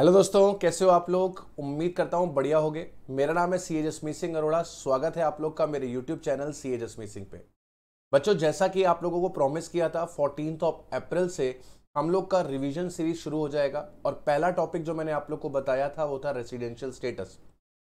Hello दोस्तों कैसे हो आप लोग उम्मीद करता हूँ बढ़िया होगे मेरा नाम है सी ए जसमीत सिंह अरोड़ा स्वागत है आप लोग का मेरे YouTube channel C A Jasmeet Singh पे बच्चों जैसा कि आप लोगों को प्रॉमिस किया था फोर्टीन ऑफ अप्रैल से हम लोग का रिवीजन सीरीज शुरू हो जाएगा और पहला टॉपिक जो मैंने आप लोग को बताया था वो था रेसिडेंशियल स्टेटस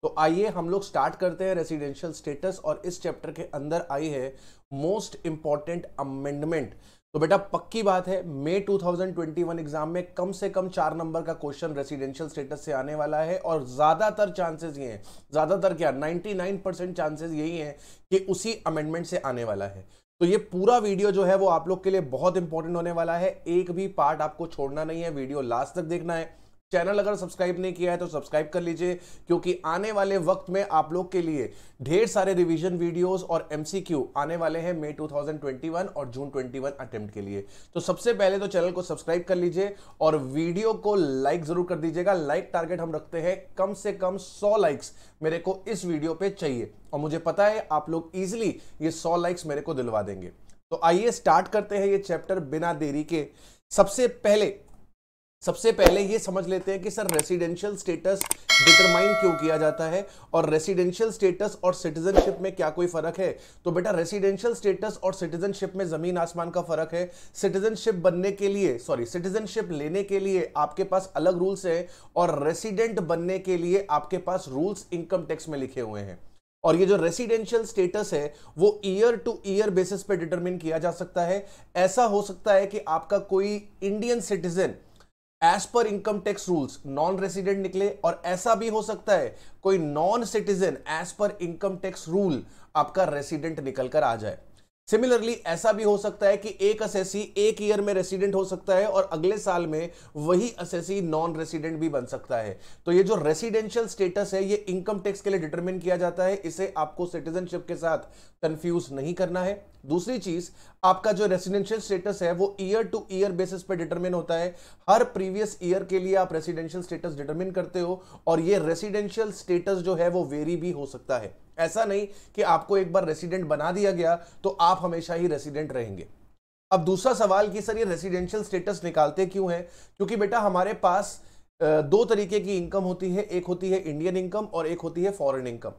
तो आइए हम लोग स्टार्ट करते हैं रेसिडेंशियल स्टेटस और इस चैप्टर के अंदर आई है मोस्ट इम्पॉर्टेंट अमेंडमेंट तो बेटा पक्की बात है मई 2021 एग्जाम में कम से कम चार नंबर का क्वेश्चन रेसिडेंशियल स्टेटस से आने वाला है और ज्यादातर चांसेस ये हैं ज्यादातर क्या 99 परसेंट चांसेस यही हैं कि उसी अमेंडमेंट से आने वाला है तो ये पूरा वीडियो जो है वो आप लोग के लिए बहुत इंपॉर्टेंट होने वाला है एक भी पार्ट आपको छोड़ना नहीं है वीडियो लास्ट तक देखना है चैनल अगर सब्सक्राइब नहीं किया है तो सब्सक्राइब कर लीजिए क्योंकि आने वाले वक्त में आप लोग के लिए ढेर सारे रिवीजन वीडियोस और एमसीक्यू आने वाले हैं मई 2021 और जून 21 अटेम्प्ट के लिए तो सबसे पहले तो चैनल को सब्सक्राइब कर लीजिए और वीडियो को लाइक जरूर कर दीजिएगा लाइक टारगेट हम रखते हैं कम से कम सौ लाइक्स मेरे को इस वीडियो पे चाहिए और मुझे पता है आप लोग ईजिली ये सौ लाइक्स मेरे को दिलवा देंगे तो आइए स्टार्ट करते हैं ये चैप्टर बिना देरी के सबसे पहले सबसे पहले ये समझ लेते हैं कि सर रेसिडेंशियल स्टेटस डिटरमाइन क्यों किया जाता है और रेसिडेंशियल स्टेटस और सिटीजनशिप में क्या कोई फर्क है तो बेटा रेसिडेंशियल स्टेटस और सिटीजनशिप में जमीन आसमान का फर्क है सिटीजनशिप बनने के लिए सॉरी सिटीजनशिप लेने के लिए आपके पास अलग रूल्स हैं और रेसिडेंट बनने के लिए आपके पास रूल्स इनकम टैक्स में लिखे हुए हैं और ये जो रेसिडेंशियल स्टेटस है वो ईयर टू ईयर बेसिस पे डिटरमिन किया जा सकता है ऐसा हो सकता है कि आपका कोई इंडियन सिटीजन एज पर income tax rules non resident निकले और ऐसा भी हो सकता है कोई नॉन सिटीजन एज पर इनकम टैक्स रूल आपका रेसिडेंट निकलकर आ जाए सिमिलरली ऐसा भी हो सकता है कि एक असेसी एक ईयर में रेसिडेंट हो सकता है और अगले साल में वही असेसी नॉन रेसिडेंट भी बन सकता है तो ये जो रेसिडेंशियल स्टेटस है ये इनकम टैक्स के लिए डिटरमिन किया जाता है इसे आपको सिटीजनशिप के साथ कंफ्यूज नहीं करना है दूसरी चीज आपका जो रेसिडेंशियल स्टेटस है वो ईयर टू ईयर बेसिस पे डिटरमिन होता है हर प्रीवियस ईयर के लिए आप रेसिडेंशियल स्टेटस डिटरमिन करते हो और ये रेसिडेंशियल स्टेटस जो है वो वेरी भी हो सकता है ऐसा नहीं कि आपको एक बार रेसिडेंट बना दिया गया तो आप हमेशा ही रेसिडेंट रहेंगे अब दूसरा सवाल कि सर ये रेसिडेंशियल स्टेटस निकालते क्यों है क्योंकि बेटा हमारे पास दो तरीके की इनकम होती है एक होती है इंडियन इनकम और एक होती है फॉरेन इनकम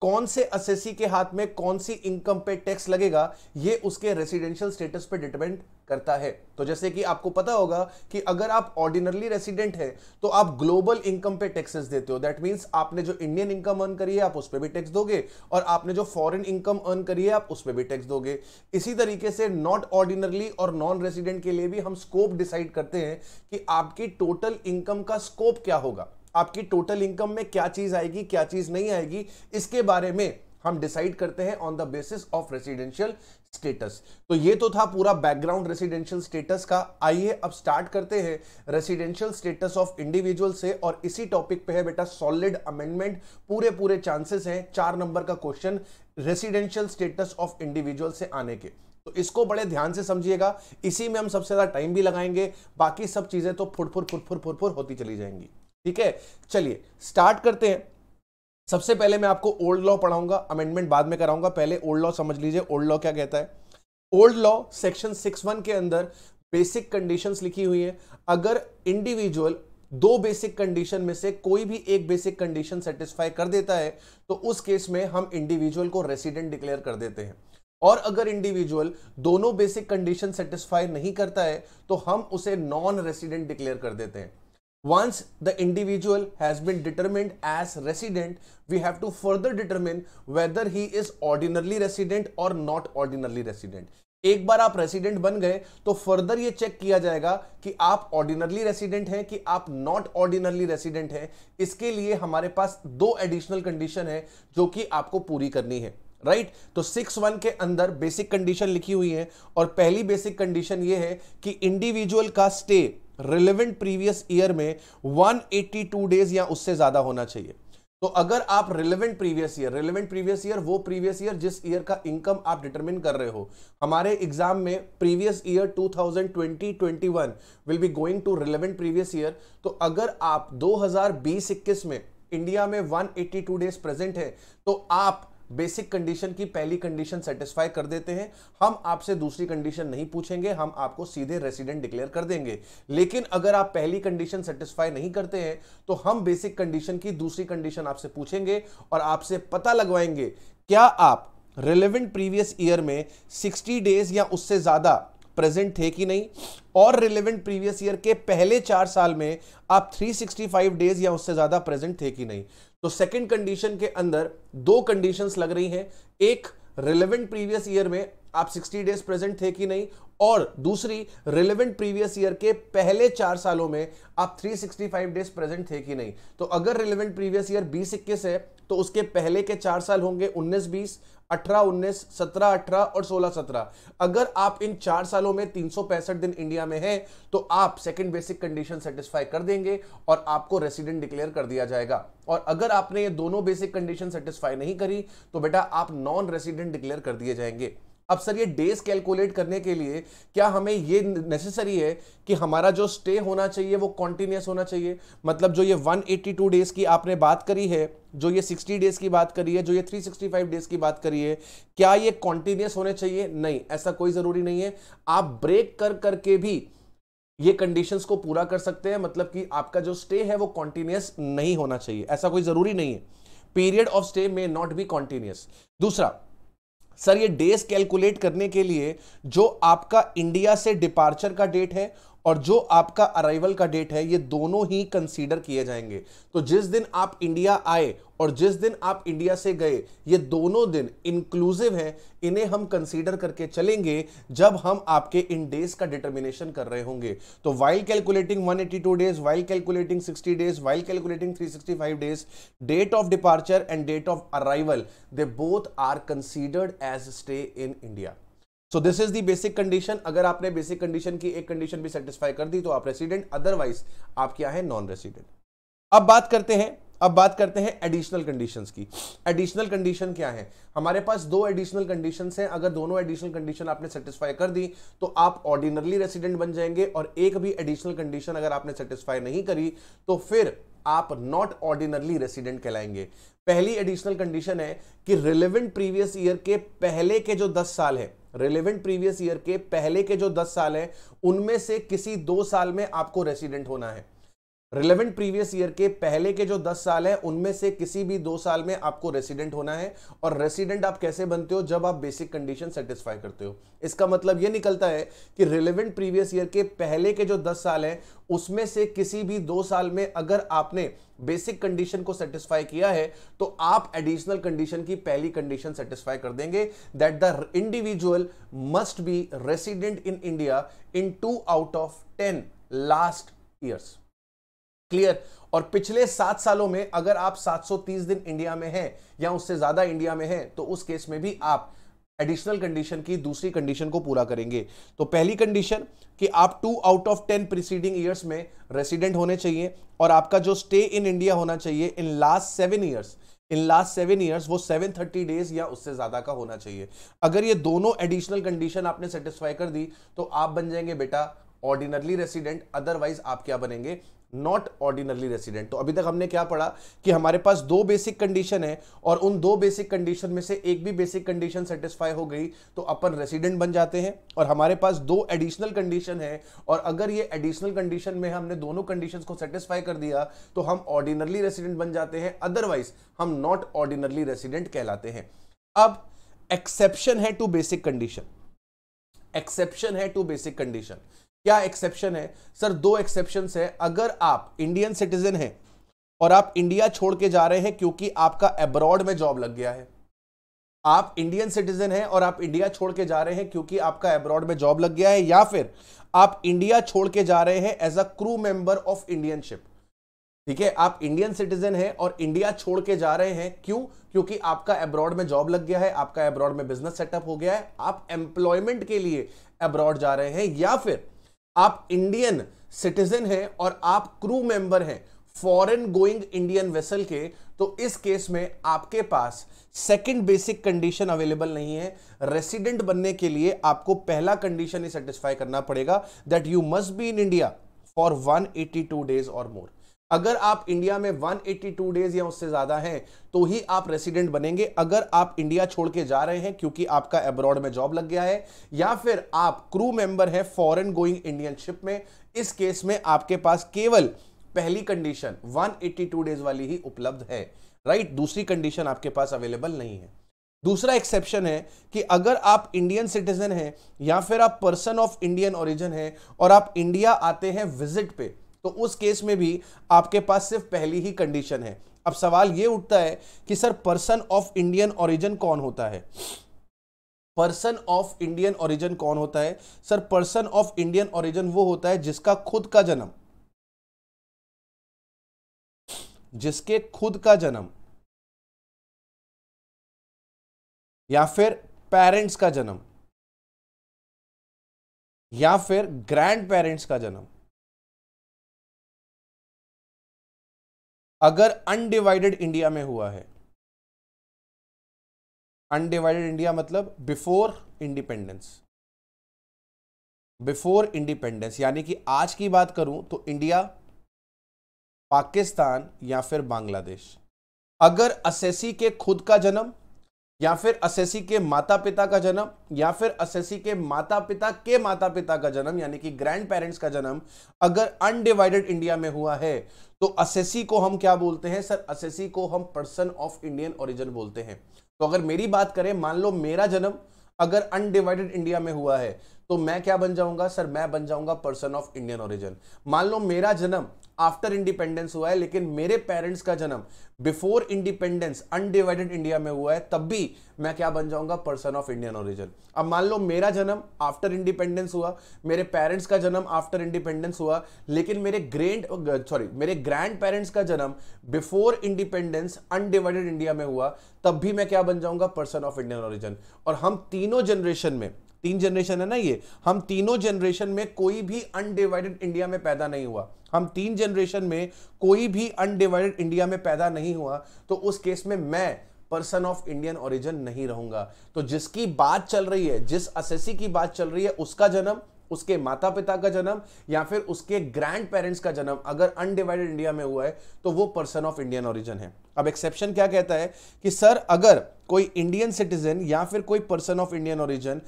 कौन से असेसी के हाथ में कौन सी इनकम पे टैक्स लगेगा ये उसके रेसिडेंशियल स्टेटस पे डिपेंड करता है तो जैसे कि आपको पता होगा कि अगर आप ऑर्डिनरली रेसिडेंट हैं तो आप ग्लोबल इनकम पे टैक्सेस देते हो दैट मीन्स आपने जो इंडियन इनकम अर्न करी है आप उस पर भी टैक्स दोगे और आपने जो फॉरेन इनकम अर्न करी है आप उस पर भी टैक्स दोगे इसी तरीके से नॉट ऑर्डिनरली और नॉन रेसिडेंट के लिए भी हम स्कोप डिसाइड करते हैं कि आपकी टोटल इनकम का स्कोप क्या होगा आपकी टोटल इनकम में क्या चीज आएगी क्या चीज नहीं आएगी इसके बारे में हम डिसाइड करते हैं on the basis of residential status तो ये तो था पूरा बैकग्राउंड रेसिडेंशियल स्टेटस का आइए अब स्टार्ट करते हैं रेसिडेंशियल स्टेटस ऑफ इंडिविजुअल से और इसी टॉपिक पे है बेटा सॉलिड अमेंडमेंट पूरे पूरे चांसेस हैं चार नंबर का question residential status of individual से आने के तो इसको बड़े ध्यान से समझिएगा इसी में हम सबसे ज्यादा टाइम भी लगाएंगे बाकी सब चीजें तो फुटफुर फुरफुर फुरफुर होती चली जाएंगी ठीक है चलिए स्टार्ट करते हैं सबसे पहले मैं आपको ओल्ड लॉ पढ़ाऊंगा अमेंडमेंट बाद में कराऊंगा पहले ओल्ड लॉ समझ लीजिए ओल्ड लॉ क्या कहता है old law section six one के अंदर बेसिक कंडीशंस लिखी हुई है अगर इंडिविजुअल दो बेसिक कंडीशन में से कोई भी एक बेसिक कंडीशन सेटिस्फाई कर देता है तो उस केस में हम इंडिविजुअल को रेसिडेंट डिक्लेयर कर देते हैं और अगर इंडिविजुअल दोनों बेसिक कंडीशन सेटिस्फाई नहीं करता है तो हम उसे नॉन रेसिडेंट डिक्लेयर कर देते हैं Once the individual has been determined as resident, we have to further determine whether he is ordinarily resident or not ordinarily resident. एक बार आप रेसिडेंट बन गए तो फर्दर ये चेक किया जाएगा कि आप ऑर्डिनरली रेसिडेंट हैं कि आप नॉट ऑर्डिनरली रेसिडेंट हैं इसके लिए हमारे पास दो एडिशनल कंडीशन है जो कि आपको पूरी करनी है राइट right? तो सिक्स वन के अंदर बेसिक कंडीशन लिखी हुई है और पहली बेसिक कंडीशन ये है कि इंडिविजुअल का स्टे रिलेवेंट प्रीवियस ईयर में 182 डेज या उससे ज्यादा होना चाहिए तो अगर आप relevant previous year relevant previous year वो प्रीवियस ईयर जिस ईयर का इनकम आप डिटरमिन कर रहे हो हमारे एग्जाम में previous year 2020-21 will be going to relevant previous year तो अगर आप 2020-21 में इंडिया में 182 डेज प्रेजेंट है तो आप बेसिक कंडीशन की पहली कंडीशन सेटिस्फाई कर देते हैं हम आपसे दूसरी कंडीशन नहीं पूछेंगे हम आपको सीधे रेसिडेंट डिक्लेयर कर देंगे लेकिन अगर आप पहली कंडीशन सेटिस्फाई नहीं करते हैं तो हम बेसिक कंडीशन की दूसरी कंडीशन आपसे पूछेंगे और आपसे पता लगवाएंगे क्या आप रिलेवेंट प्रीवियस ईयर में 60 डेज या उससे ज़्यादा प्रेजेंट थे कि नहीं और रिलेवेंट प्रीवियस ईयर के पहले चार साल में आप 365 डेज या उससे ज़्यादा प्रेजेंट थे कि नहीं तो सेकंड कंडीशन के अंदर दो कंडीशंस लग रही हैं एक रिलेवेंट प्रीवियस ईयर में आप 60 डेज प्रेजेंट थे कि नहीं और दूसरी रिलेवेंट प्रीवियस ईयर के पहले चार सालों में आप 365 डेज प्रेजेंट थे कि नहीं तो अगर रिलेवेंट प्रीवियस ईयर बीस इक्कीस है तो उसके पहले के चार साल होंगे उन्नीस बीस 18 19 17 18 और 16 17 अगर आप इन चार सालों में तीन दिन इंडिया में हैं तो आप सेकंड बेसिक कंडीशन सेटिस्फाई कर देंगे और आपको रेसिडेंट डिक्लेयर कर दिया जाएगा और अगर आपने ये दोनों बेसिक कंडीशन सेटिस्फाई नहीं करी तो बेटा आप नॉन रेसिडेंट डिक्लेयर कर दिए जाएंगे अब सर ये डेज कैलकुलेट करने के लिए क्या हमें ये नेसेसरी है कि हमारा जो स्टे होना चाहिए वो कॉन्टिन्यूस होना चाहिए मतलब जो ये 182 डेज की आपने बात करी है जो ये 60 डेज की बात करी है जो ये 365 डेज की बात करी है क्या ये कॉन्टिन्यूस होने चाहिए नहीं ऐसा कोई ज़रूरी नहीं है आप ब्रेक कर करके भी ये कंडीशंस को पूरा कर सकते हैं मतलब कि आपका जो स्टे है वो कॉन्टिन्यूस नहीं होना चाहिए ऐसा कोई ज़रूरी नहीं है पीरियड ऑफ स्टे में नॉट बी कॉन्टिन्यूस दूसरा सर ये डेज कैलकुलेट करने के लिए जो आपका इंडिया से डिपार्चर का डेट है और जो आपका अराइवल का डेट है ये दोनों ही कंसीडर किए जाएंगे तो जिस दिन आप इंडिया आए और जिस दिन आप इंडिया से गए ये दोनों दिन इंक्लूसिव है इन्हें हम कंसीडर करके चलेंगे जब हम आपके इन डेज का डिटर्मिनेशन कर रहे होंगे तो while calculating 182 days while calculating 60 days while calculating 365 days date of departure and date of arrival they both are considered as stay in India so this is the basic condition अगर आपने basic condition की एक condition भी satisfy कर दी तो आप resident otherwise आप क्या है नॉन रेसिडेंट अब बात करते हैं अब बात करते हैं एडिशनल कंडीशंस की एडिशनल कंडीशन क्या है हमारे पास दो एडिशनल कंडीशंस हैं अगर दोनों एडिशनल कंडीशन आपने सेटिस्फाई कर दी तो आप ऑर्डिनरली रेसिडेंट बन जाएंगे और एक भी एडिशनल कंडीशन अगर आपने सेटिस्फाई नहीं करी तो फिर आप नॉट ऑर्डिनरली रेसिडेंट कहलाएंगे पहली एडिशनल कंडीशन है कि रिलेवेंट प्रीवियस ईयर के पहले के जो दस साल है रेलिवेंट प्रीवियस ईयर के पहले के जो दस साल हैं उनमें से किसी दो साल में आपको रेसिडेंट होना है रिलेवेंट प्रीवियस ईयर के पहले के जो 10 साल हैं उनमें से किसी भी दो साल में आपको रेसिडेंट होना है और रेसिडेंट आप कैसे बनते हो जब आप बेसिक कंडीशन सेटिस्फाई करते हो इसका मतलब ये निकलता है कि रिलेवेंट प्रीवियस ईयर के पहले के जो 10 साल हैं उसमें से किसी भी दो साल में अगर आपने बेसिक कंडीशन को सेटिस्फाई किया है तो आप एडिशनल कंडीशन की पहली कंडीशन सेटिस्फाई कर देंगे that the individual must be resident in India in two out of ten last years clear और पिछले सात सालों में अगर आप 730 दिन इंडिया में हैं या उससे ज्यादा इंडिया में हैं तो उस केस में भी आप एडिशनल कंडीशन की दूसरी कंडीशन को पूरा करेंगे तो पहली कंडीशन कि आप two out of ten preceding years में रेसिडेंट होने चाहिए और आपका जो स्टे इन इंडिया होना चाहिए in last seven years in last seven years वो सेवन थर्टी डेज या उससे ज्यादा का होना चाहिए अगर ये दोनों एडिशनल कंडीशन आपने सेटिस्फाई कर दी तो आप बन जाएंगे बेटा ऑर्डिनरली रेसिडेंट अदरवाइज आप क्या बनेंगे नॉट ऑर्डिनरली रेसिडेंट तो अभी तक हमने क्या पढ़ा कि हमारे पास दो बेसिक कंडीशन है और उन दो बेसिक कंडीशन में से एक भी बेसिक कंडीशन सेटिस्फाई हो गई तो अपन रेसिडेंट बन जाते हैं और हमारे पास दो एडिशनल कंडीशन है और अगर ये एडिशनल कंडीशन में हमने दोनों कंडीशन को सेटिस्फाई कर दिया तो हम ऑर्डिनरली रेसिडेंट बन जाते हैं अदरवाइज हम नॉट ऑर्डिनरली रेसिडेंट कहलाते हैं अब एक्सेप्शन है टू बेसिक कंडीशन एक्सेप्शन है टू बेसिक कंडीशन क्या एक्सेप्शन है सर दो एक्सेप्शन है अगर आप इंडियन सिटीजन हैं और आप इंडिया छोड़ के जा रहे हैं क्योंकि आपका एब्रॉड में जॉब लग गया है आप इंडियन सिटीजन हैं और आप इंडिया छोड़ के जा रहे हैं क्योंकि आपका एब्रॉड में जॉब लग गया है या फिर आप इंडिया छोड़ के जा रहे हैं as a crew member of Indian ship ठीक है आप इंडियन सिटीजन हैं और इंडिया छोड़ के जा रहे हैं क्यों क्योंकि आपका एब्रॉड में जॉब लग गया है आपका एब्रॉड में बिजनेस सेटअप हो गया है आप एम्प्लॉयमेंट के लिए अब्रॉड जा रहे हैं या फिर आप इंडियन सिटीजन हैं और आप क्रू मेंबर हैं फॉरेन गोइंग इंडियन वेसल के तो इस केस में आपके पास सेकंड बेसिक कंडीशन अवेलेबल नहीं है रेसिडेंट बनने के लिए आपको पहला कंडीशन ही सेटिस्फाई करना पड़ेगा that you must be in India for 182 days और मोर अगर आप इंडिया में 182 डेज या उससे ज्यादा हैं तो ही आप रेसिडेंट बनेंगे अगर आप इंडिया छोड़ के जा रहे हैं क्योंकि आपका एब्रॉड में जॉब लग गया है या फिर आप क्रू मेंबर हैं फॉरेन गोइंग इंडियन शिप में इस केस में आपके पास केवल पहली कंडीशन 182 डेज वाली ही उपलब्ध है राइट दूसरी कंडीशन आपके पास अवेलेबल नहीं है दूसरा एक्सेप्शन है कि अगर आप इंडियन सिटीजन हैं या फिर आप पर्सन ऑफ इंडियन ओरिजिन हैं और आप इंडिया आते हैं विजिट पे तो उस केस में भी आपके पास सिर्फ पहली ही कंडीशन है अब सवाल यह उठता है कि sir person of Indian origin कौन होता है पर्सन ऑफ इंडियन ओरिजिन कौन होता है sir person of Indian origin वो होता है जिसका खुद का जन्म जिसके खुद का जन्म या फिर पेरेंट्स का जन्म या फिर ग्रैंड पेरेंट्स का जन्म अगर अनडिवाइडेड इंडिया में हुआ है अनडिवाइडेड इंडिया मतलब बिफोर इंडिपेंडेंस बिफोर इंडिपेंडेंस यानी कि आज की बात करूं तो इंडिया पाकिस्तान या फिर बांग्लादेश अगर असेसी के खुद का जन्म या फिर असेसी के माता पिता का जन्म या फिर असेसी के माता पिता के माता पिता का जन्म यानी कि ग्रैंड पेरेंट्स का जन्म अगर अनडिवाइडेड इंडिया में हुआ है तो असेसी को हम क्या बोलते हैं सर असेसी को हम पर्सन ऑफ इंडियन ओरिजिन बोलते हैं तो अगर मेरी बात करें मान लो मेरा जन्म अगर अनडिवाइडेड इंडिया में हुआ है तो मैं क्या बन जाऊंगा सर मैं बन जाऊंगा पर्सन ऑफ इंडियन ओरिजिन मान लो मेरा जन्म आफ्टर इंडिपेंडेंस हुआ है लेकिन मेरे पेरेंट्स का जन्म बिफोर इंडिपेंडेंस अनडिवाइडेड इंडिया में हुआ है तब भी मैं क्या बन जाऊंगा पर्सन ऑफ इंडियन ओरिजिन अब मान लो मेरा जन्म आफ्टर इंडिपेंडेंस हुआ मेरे पेरेंट्स का जन्म आफ्टर इंडिपेंडेंस हुआ लेकिन मेरे ग्रैंड सॉरी मेरे ग्रैंड पेरेंट्स का जन्म बिफोर इंडिपेंडेंस अनडिवाइडेड इंडिया में हुआ तब भी मैं क्या बन जाऊंगा पर्सन ऑफ इंडियन ओरिजिन और हम तीनों जनरेशन में तीन जनरेशन है ना ये हम तीनों जनरेशन में कोई भी अनडिवाइडेड इंडिया में पैदा नहीं हुआ हम तीन जनरेशन में कोई भी अनडिवाइडेड इंडिया में पैदा नहीं हुआ तो उस केस में मैं पर्सन ऑफ इंडियन ओरिजिन नहीं रहूंगा तो जिसकी बात चल रही है जिस असेसी की बात चल रही है उसका जन्म उसके माता पिता का जन्म या फिर उसके ग्रैंड पेरेंट्स का जन्म अगर अनडिवाइडेड इंडिया में हुआ है तो वो पर्सन ऑफ इंडियन ओरिजिन है अब एक्सेप्शन क्या कहता है कि सर अगर कोई इंडियन सिटीजन या फिर कोई person of Indian origin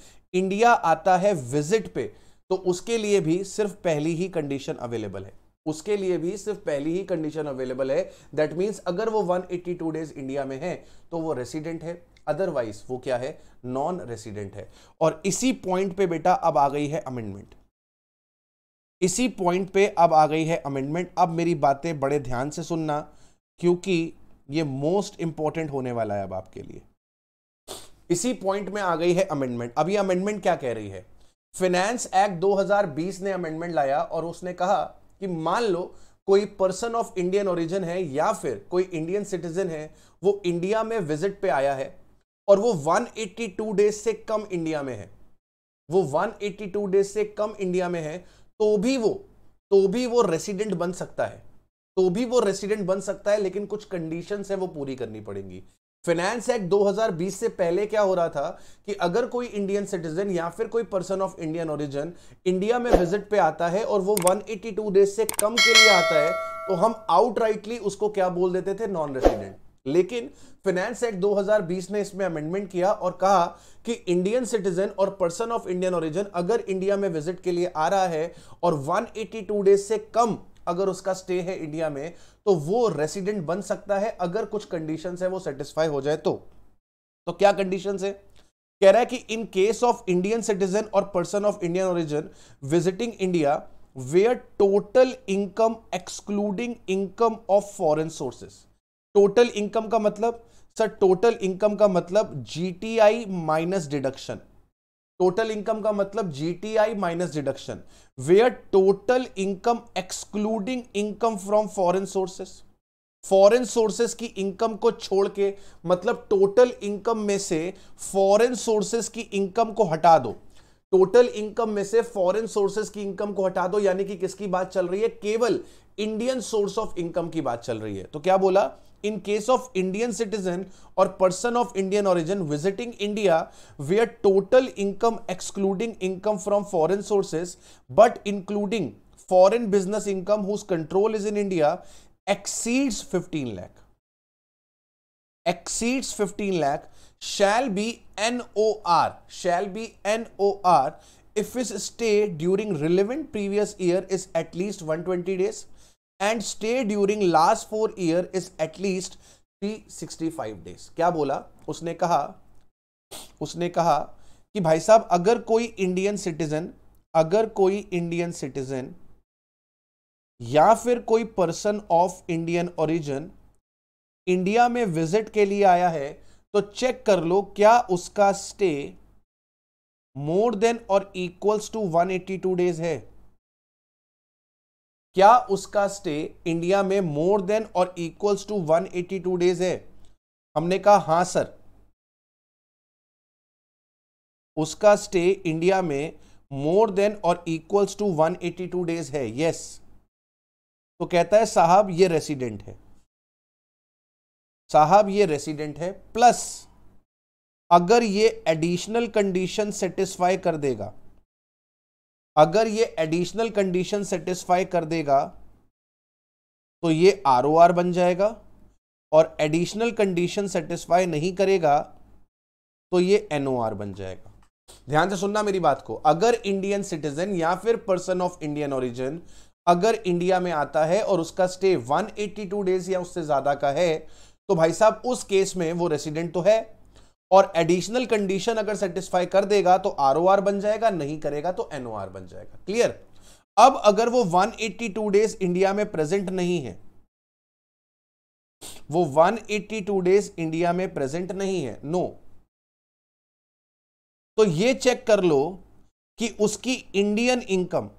India आता है विजिट पे तो उसके लिए भी सिर्फ पहली ही कंडीशन अवेलेबल है उसके लिए भी सिर्फ पहली ही कंडीशन अवेलेबल है दैट मीन्स अगर वो 182 डेज इंडिया में है तो वो रेसिडेंट है अदरवाइज वो क्या है नॉन रेसिडेंट है और इसी पॉइंट पे बेटा अब आ गई है अमेंडमेंट इसी पॉइंट पे अब आ गई है अमेंडमेंट अब मेरी बातें बड़े ध्यान से सुनना क्योंकि ये मोस्ट इंपॉर्टेंट होने वाला है अब आपके लिए इसी पॉइंट में आ गई है अमेंडमेंट अब ये अमेंडमेंट क्या कह रही है फिनेंस एक्ट 2020 ने अमेंडमेंट लाया और उसने कहा कि मान लो कोई पर्सन ऑफ इंडियन ओरिजिन है या फिर कोई इंडियन सिटीजन है वो इंडिया में विजिट पे आया है और वो 182 डेज से कम इंडिया में है वो 182 डेज से कम इंडिया में है तो भी वो तो भी वो रेसिडेंट बन सकता है तो भी वो रेसिडेंट बन सकता है लेकिन कुछ कंडीशन है वो पूरी करनी पड़ेंगी फाइनेंस एक्ट 2020 से पहले क्या हो रहा था कि अगर कोई इंडियन सिटीजन या फिर कोई person of Indian origin India में विजिट पे आता है और वो 182 डेज से कम के लिए आता है तो हम आउटराइटली उसको क्या बोल देते थे नॉन रेसिडेंट लेकिन फाइनेंस एक्ट 2020 ने इसमें अमेंडमेंट किया और कहा कि इंडियन सिटीजन और पर्सन ऑफ इंडियन ओरिजिन अगर इंडिया में विजिट के लिए आ रहा है और 182 डेज से कम अगर उसका स्टे है इंडिया में तो वो रेसिडेंट बन सकता है अगर कुछ कंडीशन है वो सेटिस्फाई हो जाए तो, तो क्या कंडीशन है कह रहा है कि in case of Indian citizen और person of Indian origin visiting India where total income excluding income of foreign sources total income का मतलब सर टोटल इनकम का मतलब GTI minus deduction total income का मतलब GTI minus deduction where total income excluding income from foreign sources foreign sources की इनकम को छोड़ के मतलब टोटल इनकम में से फॉरेन सोर्सेज की इनकम को हटा दो टोटल इनकम में से फॉरेन सोर्सेज की इनकम को हटा दो यानी कि किसकी बात चल रही है केवल इंडियन सोर्स ऑफ इनकम की बात चल रही है तो क्या बोला in case of Indian citizen or person of Indian origin visiting India where total income excluding income from foreign sources but including foreign business income whose control is in India exceeds 15 lakh exceeds 15 lakh shall be NOR shall be NOR if his stay during relevant previous year is at least 120 days and stay during last four year is at least three sixty five days क्या बोला उसने कहा उसने कहा कि भाई साहब अगर कोई इंडियन सिटीजन अगर कोई इंडियन सिटीजन या फिर कोई person of Indian origin India में विजिट के लिए आया है तो चेक कर लो क्या उसका स्टे मोर देन और इक्वल्स टू 182 डेज है क्या उसका स्टे इंडिया में मोर देन और इक्वल्स टू 182 डेज है हमने कहा हां सर उसका स्टे इंडिया में मोर देन और इक्वल्स टू 182 डेज है यस तो कहता है साहब ये रेसिडेंट है साहब ये रेसिडेंट है प्लस अगर ये एडिशनल कंडीशन सेटिस्फाई कर देगा अगर ये एडिशनल कंडीशन सेटिस्फाई कर देगा तो ये आर ओ आर बन जाएगा और एडिशनल कंडीशन सेटिस्फाई नहीं करेगा तो ये एन ओ आर बन जाएगा ध्यान से सुनना मेरी बात को अगर इंडियन सिटीजन या फिर पर्सन ऑफ इंडियन ओरिजिन अगर इंडिया में आता है और उसका स्टे 182 डेज या उससे ज्यादा का है तो भाई साहब उस केस में वो रेसिडेंट तो है और एडिशनल कंडीशन अगर सेटिस्फाई कर देगा तो आर बन जाएगा नहीं करेगा तो एन बन जाएगा क्लियर अब अगर वो 182 डेज इंडिया में प्रेजेंट नहीं है वो 182 डेज इंडिया में प्रेजेंट नहीं है नो तो ये चेक कर लो कि उसकी इंडियन इनकम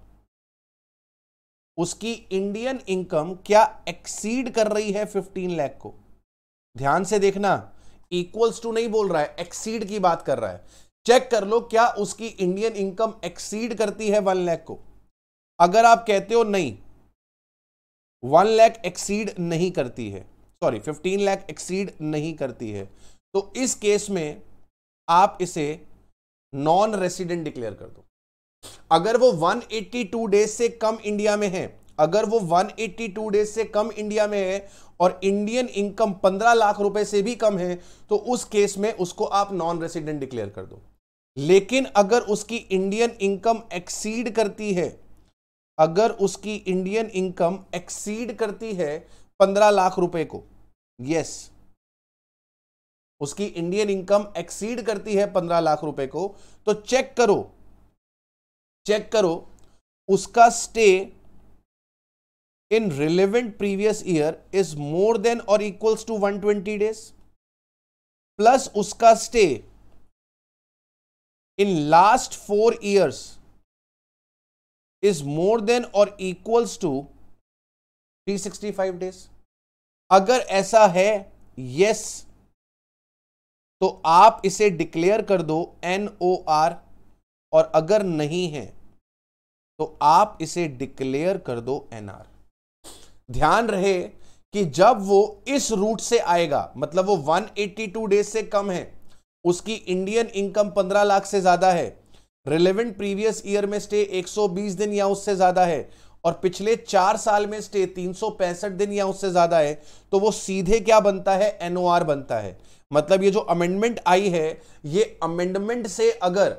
उसकी इंडियन इनकम क्या एक्सीड कर रही है 15 लाख को ध्यान से देखना इक्वल्स टू नहीं बोल रहा है एक्सीड की बात कर रहा है चेक कर लो क्या उसकी इंडियन इनकम एक्सीड करती है वन लैख को अगर आप कहते हो नहीं वन लैख एक्सीड नहीं करती है सॉरी फिफ्टीन लैख एक्सीड नहीं करती है तो इस केस में आप इसे नॉन रेसिडेंट डिक्लेयर कर दो अगर वो 182 डेज से कम इंडिया में है अगर वो 182 डेज से कम इंडिया में है और इंडियन इनकम पंद्रह लाख रुपए से भी कम है तो उस केस में उसको आप नॉन रेसिडेंट डिक्लेयर कर दो लेकिन अगर उसकी इंडियन इनकम एक्सीड करती है अगर उसकी इंडियन इनकम एक्सीड करती है पंद्रह लाख रुपए को यस उसकी इंडियन इनकम एक्सीड करती है पंद्रह लाख रुपए को तो चेक करो चेक करो उसका stay in relevant previous year is more than और इक्वल्स टू 120 डेज प्लस उसका stay in last four years is more than और इक्वल्स टू 365 डेज अगर ऐसा है यस yes, तो आप इसे डिक्लेयर कर दो एन ओ आर और अगर नहीं है तो आप इसे डिक्लेयर कर दो एनआर ध्यान रहे कि जब वो इस रूट से आएगा मतलब वो 182 डेज से कम है उसकी इंडियन इनकम 15 लाख से ज़्यादा है रिलेवेंट प्रीवियस ईयर में स्टे 120 दिन या उससे ज़्यादा है और पिछले चार साल में स्टे तीन दिन या उससे ज़्यादा है तो वो सीधे क्या बनता है एनओआर बनता है मतलब ये जो अमेंडमेंट आई है ये अमेंडमेंट से अगर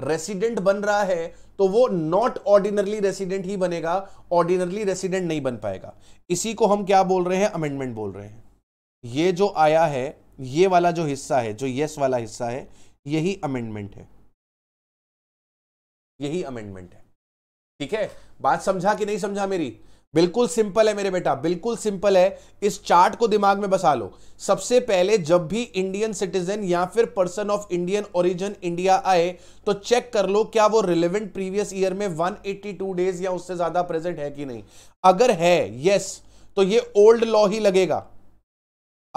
रेसिडेंट बन रहा है तो वो नॉट ऑर्डिनरली रेसिडेंट ही बनेगा ऑर्डिनरली रेसिडेंट नहीं बन पाएगा इसी को हम क्या बोल रहे हैं अमेंडमेंट बोल रहे हैं ये जो आया है ये वाला जो हिस्सा है जो यस वाला हिस्सा है यही अमेंडमेंट है यही अमेंडमेंट है ठीक है बात समझा कि नहीं समझा मेरी बिल्कुल सिंपल है मेरे बेटा बिल्कुल सिंपल है इस चार्ट को दिमाग में बसा लो सबसे पहले जब भी इंडियन सिटीजन या फिर person of Indian origin India आए तो चेक कर लो क्या वो रिलेवेंट प्रीवियस ईयर में 182 डेज या उससे ज्यादा प्रेजेंट है कि नहीं अगर है यस तो ये ओल्ड लॉ ही लगेगा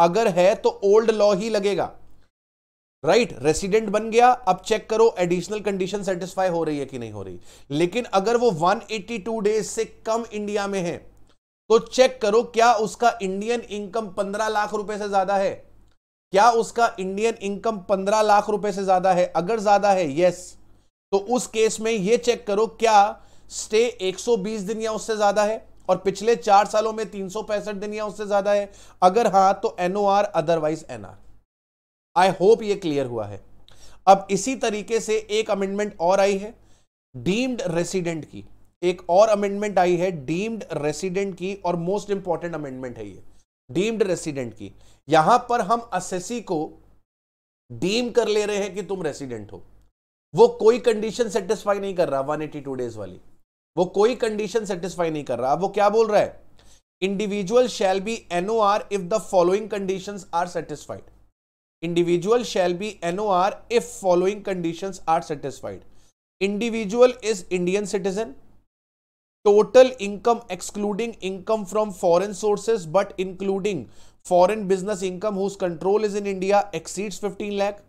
अगर है तो ओल्ड लॉ ही लगेगा राइट right, रेसिडेंट बन गया अब चेक करो एडिशनल कंडीशन सेटिस्फाई हो रही है कि नहीं हो रही लेकिन अगर वो 182 डेज से कम इंडिया में है तो चेक करो क्या उसका इंडियन इनकम 15 लाख रुपए से ज्यादा है क्या उसका इंडियन इनकम 15 लाख रुपए से ज्यादा है अगर ज्यादा है यस तो उस केस में यह चेक करो क्या स्टे एक दिन या उससे ज्यादा है और पिछले चार सालों में तीन दिन या उससे ज्यादा है अगर हां तो NO otherwise NR I hope ये क्लियर हुआ है अब इसी तरीके से एक अमेंडमेंट और आई है डीम्ड रेसिडेंट की एक और अमेंडमेंट आई है डीम्ड रेसिडेंट की और मोस्ट इंपॉर्टेंट अमेंडमेंट है ये डीम्ड रेसिडेंट की यहां पर हम असेसी को डीम कर ले रहे हैं कि तुम रेसिडेंट हो वो कोई कंडीशन सेटिस्फाई नहीं कर रहा 182 डेज वाली वो कोई कंडीशन सेटिस्फाई नहीं कर रहा वो क्या बोल रहा है individual shall be NO R if the following condition are satisfied individual shall be NO R if following condition are satisfied individual is Indian citizen total income excluding income from foreign sources but including foreign business income whose control is in India exceed fifteen lakh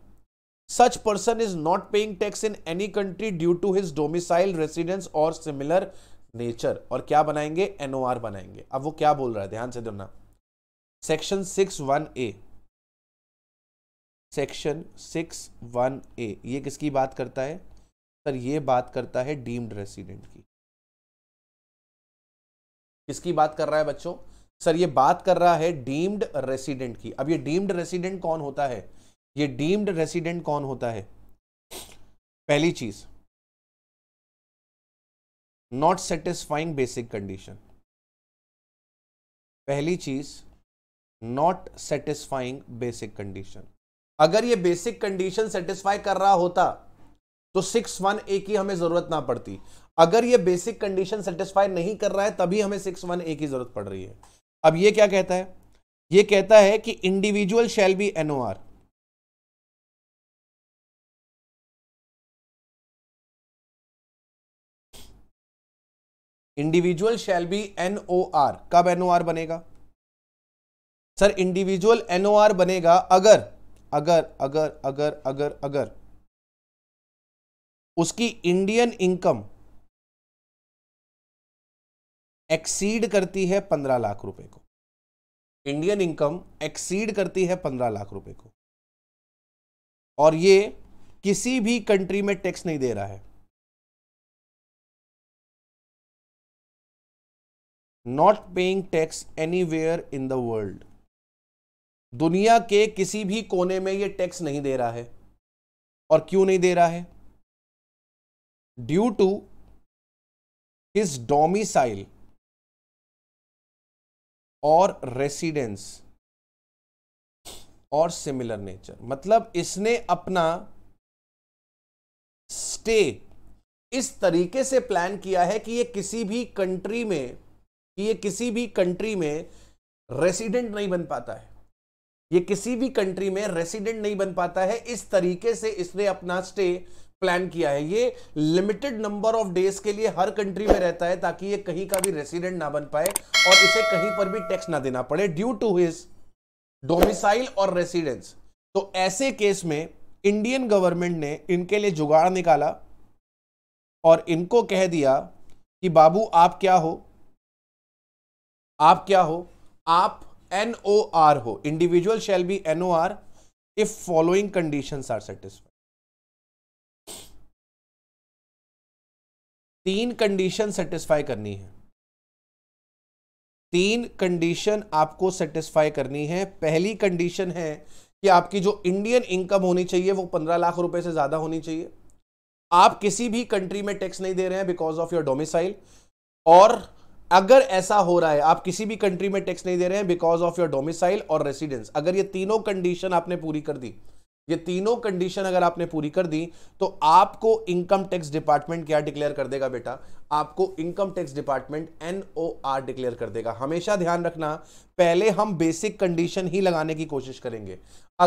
such person is not paying tax in any country due to his domicile residence और similar nature और क्या बनाएंगे NO are बनाएंगे अब वो क्या बोल रहा है ध्यान से देना section six one A section six one A ये किसकी बात करता है सर ये बात करता है डीम्ड रेसिडेंट की किसकी बात कर रहा है बच्चों सर ये बात कर रहा है डीम्ड रेसिडेंट की अब ये डीम्ड रेसिडेंट कौन होता है ये डीम्ड रेसिडेंट कौन होता है पहली चीज नॉट सेटिस्फाइंग बेसिक कंडीशन पहली चीज नॉट सेटिस्फाइंग बेसिक कंडीशन अगर ये बेसिक कंडीशन सेटिस्फाई कर रहा होता तो सिक्स वन ए की हमें जरूरत ना पड़ती अगर ये बेसिक कंडीशन सेटिस्फाई नहीं कर रहा है तभी हमें सिक्स वन ए की जरूरत पड़ रही है अब ये क्या कहता है ये कहता है कि individual shall be NOR individual shall be NOR कब एनओआर बनेगा सर इंडिविजुअल एनओआर बनेगा अगर अगर अगर अगर अगर अगर उसकी इंडियन इनकम एक्सीड करती है पंद्रह लाख रुपए को इंडियन इनकम एक्सीड करती है पंद्रह लाख रुपए को और ये किसी भी कंट्री में टैक्स नहीं दे रहा है not paying tax anywhere in the world दुनिया के किसी भी कोने में ये टैक्स नहीं दे रहा है और क्यों नहीं दे रहा है ड्यू टू हिज डोमिसाइल और रेसिडेंस और सिमिलर नेचर मतलब इसने अपना स्टे इस तरीके से प्लान किया है कि ये किसी भी कंट्री में कि ये किसी भी कंट्री में रेसिडेंट नहीं बन पाता है ये किसी भी कंट्री में रेसिडेंट नहीं बन पाता है इस तरीके से इसने अपना स्टे प्लान किया है ये लिमिटेड नंबर ऑफ डेज के लिए हर कंट्री में रहता है ताकि ये कहीं का भी रेसिडेंट ना बन पाए और इसे कहीं पर भी टैक्स ना देना पड़े ड्यू टू हिज डोमिसाइल और रेसिडेंस तो ऐसे केस में इंडियन गवर्नमेंट ने इनके लिए जुगाड़ निकाला और इनको कह दिया कि बाबू आप क्या हो आप क्या हो आप एन ओ आर हो individual shall be N O R if following condition are satisfied तीन कंडीशन सेटिस्फाई करनी है तीन कंडीशन आपको सेटिस्फाई करनी है पहली कंडीशन है कि आपकी जो इंडियन इनकम होनी चाहिए वो पंद्रह लाख रुपए से ज्यादा होनी चाहिए आप किसी भी कंट्री में टैक्स नहीं दे रहे हैं बिकॉज ऑफ योर डोमिसाइल और अगर ऐसा हो रहा है आप किसी भी कंट्री में टैक्स नहीं दे रहे हैं बिकॉज ऑफ योर डोमिसाइल और रेसिडेंस अगर ये तीनों कंडीशन आपने पूरी कर दी ये तीनों कंडीशन अगर आपने पूरी कर दी तो आपको इनकम टैक्स डिपार्टमेंट क्या डिक्लेयर कर देगा बेटा आपको income tax department N declare कर देगा हमेशा ध्यान रखना पहले हम बेसिक कंडीशन ही लगाने की कोशिश करेंगे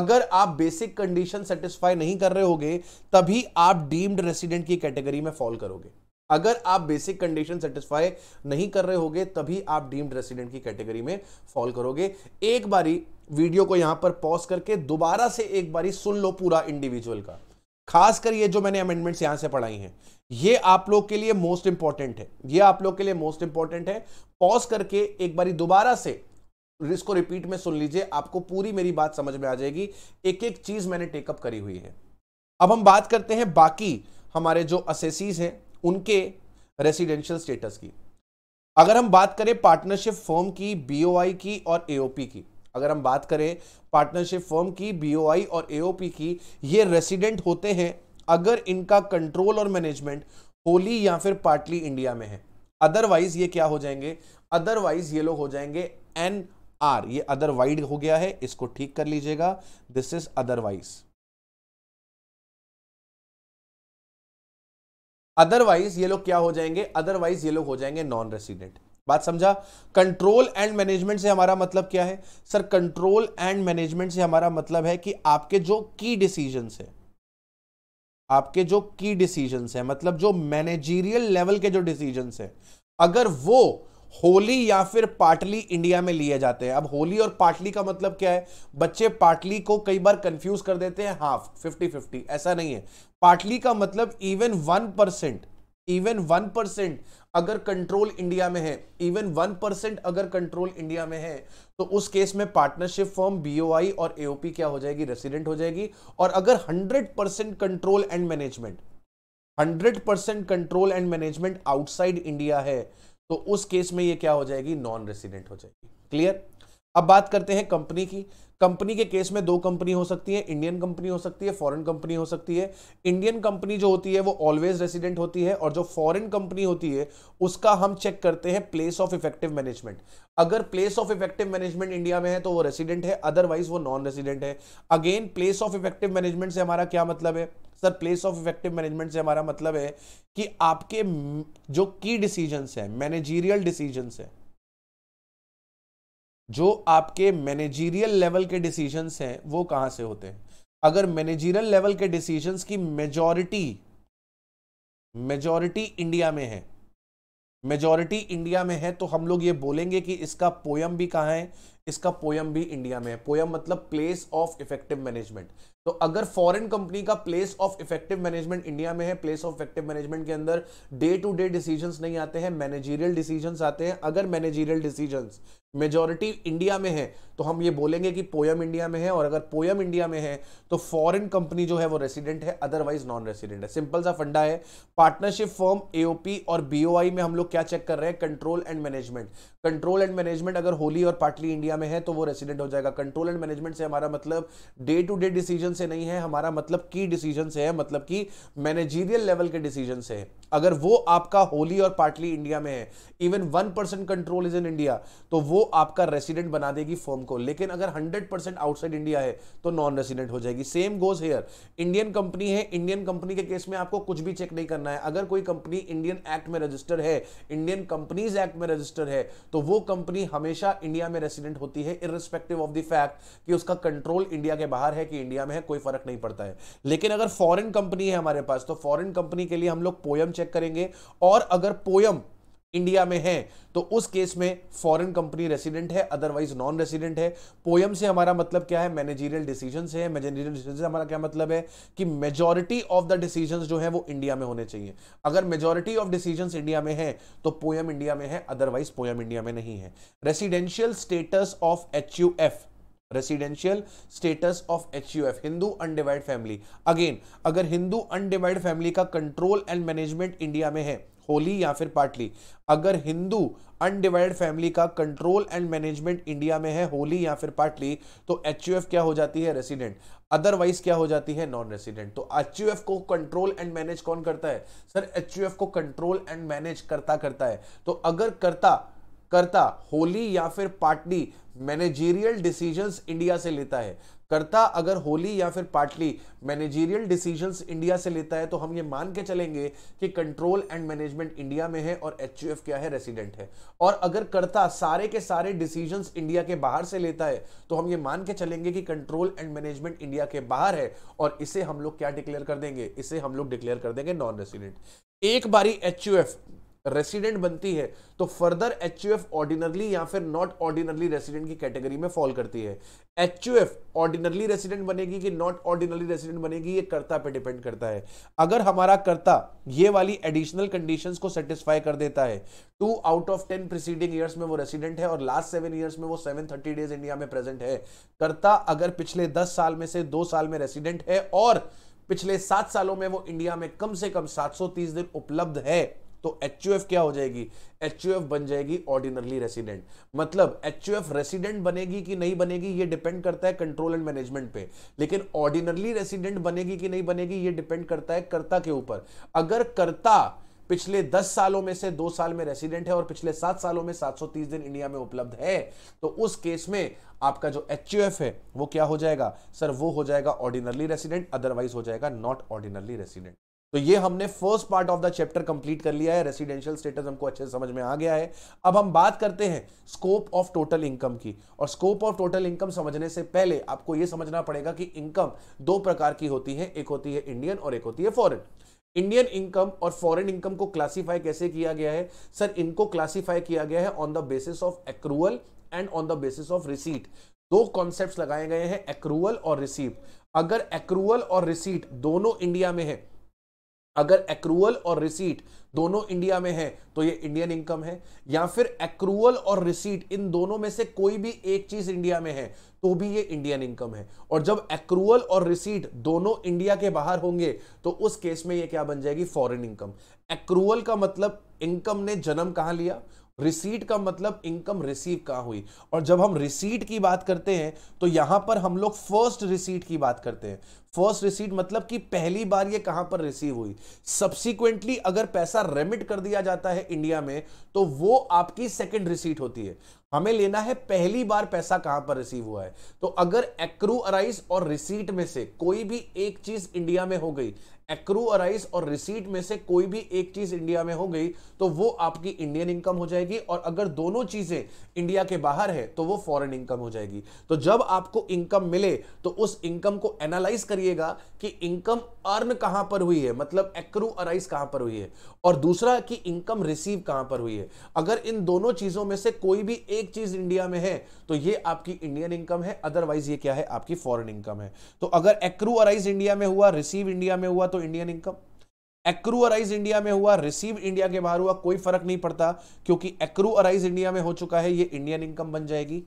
अगर आप बेसिक कंडीशन सेटिस्फाई नहीं कर रहे होगे तभी आप डीम्ड रेसिडेंट की कैटेगरी में फॉल करोगे अगर आप बेसिक कंडीशन सेटिस्फाई नहीं कर रहे होगे तभी आप डीम्ड रेसिडेंट की कैटेगरी में फॉल करोगे एक बारी वीडियो को यहां पर पॉज करके दोबारा से एक बारी सुन लो पूरा इंडिविजुअल का खासकर ये जो मैंने अमेंडमेंट्स यहां से पढ़ाई हैं ये आप लोग के लिए मोस्ट इंपॉर्टेंट है ये आप लोग के लिए मोस्ट इंपॉर्टेंट है पॉज करके एक बारी दोबारा से इसको रिपीट में सुन लीजिए आपको पूरी मेरी बात समझ में आ जाएगी एक एक चीज मैंने टेकअप करी हुई है अब हम बात करते हैं बाकी हमारे जो असेसीज हैं उनके रेसिडेंशियल स्टेटस की अगर हम बात करें पार्टनरशिप फर्म की बीओआई की और एओपी की अगर हम बात करें पार्टनरशिप फर्म की बीओआई और एओपी की ये रेसिडेंट होते हैं अगर इनका कंट्रोल और मैनेजमेंट होली या फिर पार्टली इंडिया में है अदरवाइज ये क्या हो जाएंगे अदरवाइज ये लोग हो जाएंगे एन आर ये अदरवाइड हो गया है इसको ठीक कर लीजिएगा दिस इज अदरवाइज अदरवाइज ये लोग क्या हो जाएंगे अदरवाइज ये लोग हो जाएंगे नॉन रेसिडेंट बात समझा कंट्रोल एंड मैनेजमेंट से हमारा मतलब क्या है सर कंट्रोल एंड मैनेजमेंट से हमारा मतलब है कि आपके जो की डिसीजन है आपके जो की डिसीजन है मतलब जो मैनेजीरियल लेवल के जो डिसीजन है अगर वो होली या फिर पाटली इंडिया में लिए जाते हैं अब होली और पाटली का मतलब क्या है बच्चे पाटली को कई बार कंफ्यूज कर देते हैं हाफ फिफ्टी फिफ्टी ऐसा नहीं है पाटली का मतलब even one percent even one percent अगर कंट्रोल इंडिया में है इवन वन परसेंट अगर कंट्रोल इंडिया में है तो उस केस में पार्टनरशिप फॉर्म बीओआई और एओपी क्या हो जाएगी रेसिडेंट हो जाएगी और अगर hundred percent control and management hundred percent control and management outside India है तो उस केस में ये क्या हो जाएगी नॉन रेसिडेंट हो जाएगी क्लियर अब बात करते हैं कंपनी की कंपनी के केस में दो कंपनी हो सकती है इंडियन कंपनी हो सकती है फॉरेन कंपनी हो सकती है इंडियन कंपनी जो होती है वो ऑलवेज रेसिडेंट होती है और जो फॉरेन कंपनी होती है उसका हम चेक करते हैं प्लेस ऑफ इफेक्टिव मैनेजमेंट अगर place of effective management India में है तो वो रेसिडेंट है अदरवाइज वो नॉन रेसिडेंट है again place of effective management से हमारा क्या मतलब है sir place of effective management से हमारा मतलब है कि आपके जो की डिसीजंस हैं मैनेजीरियल डिसीजंस हैं जो आपके मैनेजीरियल लेवल के डिसीजंस हैं वो कहां से होते हैं अगर मैनेजीरियल लेवल के डिसीजंस की मेजॉरिटी मेजॉरिटी इंडिया में है मेजॉरिटी इंडिया में है तो हम लोग ये बोलेंगे कि इसका पोयम भी कहाँ है इसका पोयम भी इंडिया में है पोयम मतलब प्लेस ऑफ इफेक्टिव मैनेजमेंट तो अगर फॉरेन कंपनी का place of effective management India में है प्लेस ऑफ इफेक्टिव मैनेजमेंट के अंदर डे टू डे डिसीजन नहीं आते हैं मैनेजीरियल डिसीजन आते हैं अगर मैनेजीरियल डिसीजन मेजोरिटी इंडिया में है तो हम ये बोलेंगे कि पोयम इंडिया में है और अगर पोयम इंडिया में है तो फॉरेन कंपनी जो है वो रेसिडेंट है अदरवाइज नॉन रेसिडेंट है सिंपल सा फंडा है पार्टनरशिप फॉर्म एओपी और बीओआई में हम लोग क्या चेक कर रहे हैं control and management control and management अगर होली और पाटली इंडिया इंडिया में है तो वो रेसिडेंट हो जाएगा कंट्रोल एंड मैनेजमेंट से हमारा मतलब डे टू डे डिसीजन से नहीं है हमारा मतलब की डिसीजन से है मतलब कि मैनेजीरियल लेवल के डिसीजन से है अगर वो आपका होली और पार्टली इंडिया में है even one percent control is in India तो वो आपका रेसिडेंट बना देगी फॉर्म को लेकिन अगर हंड्रेड परसेंट आउटसाइड इंडिया है तो नॉन रेसिडेंट हो जाएगी same goes here Indian company है इंडियन कंपनी के केस में आपको कुछ भी चेक नहीं करना है अगर कोई कंपनी इंडियन एक्ट में रजिस्टर है इंडियन कंपनीज एक्ट में रजिस्टर है तो वो कंपनी हमेशा इंडिया में रेसिडेंट होती है इरिस्पेक्टिव ऑफ द फैक्ट कि उसका कंट्रोल इंडिया के बाहर है कि इंडिया में है कोई फर्क नहीं पड़ता है लेकिन अगर फॉरन कंपनी है हमारे पास तो फॉरन कंपनी के लिए हम लोग पोयम चेक चेक करेंगे और अगर पोयम इंडिया में है तो उस केस में फॉरेन कंपनी रेसिडेंट है अदरवाइज नॉन रेसिडेंट है पोयम से हमारा मतलब क्या है मैनेजीरियल डिसीजन से है मैनेजीरियल डिसीजन से हमारा क्या मतलब है कि मेजॉरिटी ऑफ द डिसीजन जो है वो इंडिया में होने चाहिए अगर मेजॉरिटी ऑफ डिसीजन इंडिया में है तो पोयम इंडिया में है अदरवाइज पोयम इंडिया में नहीं है residential status of H residential status of H U F Hindu undivided family again अगर हिंदू अनडिवाइड फैमिली का कंट्रोल एंड मैनेजमेंट इंडिया में है होली या फिर पार्टली अगर हिंदू अनडिवाइड फैमिली का कंट्रोल एंड मैनेजमेंट इंडिया में है होली या फिर पार्टली तो एच यू एफ क्या हो जाती है रेसिडेंट अदरवाइज क्या हो जाती है नॉन रेसिडेंट तो एच यू एफ को कंट्रोल एंड मैनेज कौन करता है सर एच यू एफ को कंट्रोल एंड मैनेज करता करता है तो अगर करता करता होली या फिर पाटली मैनेजीरियल डिसीजंस इंडिया से लेता है करता अगर होली या फिर पाटली मैनेजीरियल डिसीजंस इंडिया से लेता है तो हम ये मान के चलेंगे कि कंट्रोल एंड मैनेजमेंट इंडिया में है और एच क्या है रेसिडेंट है और अगर करता सारे के सारे डिसीजंस इंडिया के बाहर से लेता है तो हम ये मान के चलेंगे कि कंट्रोल एंड मैनेजमेंट इंडिया के बाहर है और इसे हम लोग क्या डिक्लेयर कर देंगे इसे हम लोग डिक्लेयर कर देंगे नॉन रेसिडेंट एक बारी एच रेसिडेंट बनती है तो further H U F ordinarily या फिर नॉट ऑर्डिनरली रेसिडेंट की कैटेगरी में फॉल करती है H U F ordinarily resident बनेगी कि नॉट ऑर्डिनरली रेसिडेंट बनेगी ये कर्ता पे डिपेंड करता है अगर हमारा कर्ता ये वाली एडिशनल कंडीशंस को सेटिस्फाई कर देता है two out of ten preceding years में वो रेसिडेंट है और लास्ट सेवन ईयर्स में वो सेवन थर्टी डेज इंडिया में प्रेजेंट है कर्ता अगर पिछले दस साल में से दो साल में रेसिडेंट है और पिछले सात सालों में वो इंडिया में कम से कम 730 दिन उपलब्ध है तो एच क्या हो जाएगी एच बन जाएगी ऑर्डिनरली रेसिडेंट मतलब एच रेसिडेंट बनेगी कि नहीं बनेगी ये डिपेंड करता है कंट्रोल एंड मैनेजमेंट पे लेकिन ऑर्डिनरली रेसिडेंट बनेगी कि नहीं बनेगी ये डिपेंड करता है कर्ता के ऊपर अगर कर्ता पिछले दस सालों में से दो साल में रेसिडेंट है और पिछले सात सालों में सात सौ तीस दिन इंडिया में उपलब्ध है तो उस केस में आपका जो एच है वो क्या हो जाएगा सर वो हो जाएगा ऑर्डिनरली रेसिडेंट अदरवाइज हो जाएगा नॉट ऑर्डिनरली रेसिडेंट तो ये हमने first part of the chapter complete कर लिया है रेसिडेंशियल स्टेटस हमको अच्छे से समझ में आ गया है अब हम बात करते हैं स्कोप ऑफ टोटल इनकम की और स्कोप ऑफ टोटल इनकम समझने से पहले आपको ये समझना पड़ेगा कि इनकम दो प्रकार की होती है एक होती है इंडियन और एक होती है फॉरन इंडियन इनकम और फॉरेन इनकम को क्लासिफाई कैसे किया गया है सर इनको क्लासिफाई किया गया है on the basis of accrual and on the basis of receipt दो कॉन्सेप्ट लगाए गए हैं एक्रूअल और रिसीट अगर एक्रूअल और रिसीट दोनों इंडिया में है अगर एक्रूअल और रिसीट दोनों इंडिया में है तो ये इंडियन इनकम है या फिर एक्रूअल और रिसीट इन दोनों में से कोई भी एक चीज इंडिया में है तो भी ये इंडियन इनकम है और जब एक्रूअल और रिसीट दोनों इंडिया के बाहर होंगे तो उस केस में ये क्या बन जाएगी फॉरेन इनकम एक्रूअल का मतलब इनकम ने जन्म कहां लिया रिसीट का मतलब इनकम रिसीव कहां हुई और जब हम रिसीट की बात करते हैं तो यहां पर हम लोग फर्स्ट रिसीट की बात करते हैं फर्स्ट रिसीट मतलब कि पहली बार ये कहां पर रिसीव हुई सब्सिक्वेंटली अगर पैसा रेमिट कर दिया जाता है इंडिया में तो वो आपकी सेकेंड रिसीट होती है हमें लेना है पहली बार पैसा कहां पर रिसीव हुआ है तो अगर एक्रू अराइज और रिसीट में से कोई भी एक चीज इंडिया में हो गई एक्रू अराइज और रिसीट में से कोई भी एक चीज इंडिया में हो गई तो वो आपकी इंडियन इनकम हो जाएगी और अगर दोनों चीजें इंडिया के बाहर है तो वो फॉरेन इनकम हो जाएगी तो जब आपको इनकम मिले तो उस इनकम को एनालाइज करिएगा कि इनकम अर्न कहां पर हुई है मतलब एक्रू अराइज कहां पर हुई है और दूसरा कि इनकम रिसीव कहां पर हुई है अगर इन दोनों चीजों में से कोई भी एक एक चीज इंडिया में है तो ये आपकी इंडियन इनकम है अदरवाइज ये क्या है आपकी फॉरेन इनकम है तो अगर एक्रू अराइज इंडिया में हुआ रिसीव इंडिया में हुआ तो इंडियन इनकम एक्रूअराइज इंडिया में हुआ रिसीव इंडिया के बाहर हुआ कोई फर्क नहीं पड़ता क्योंकि एक्रू अराइज इंडिया में हो चुका है ये इंडियन इनकम बन जाएगी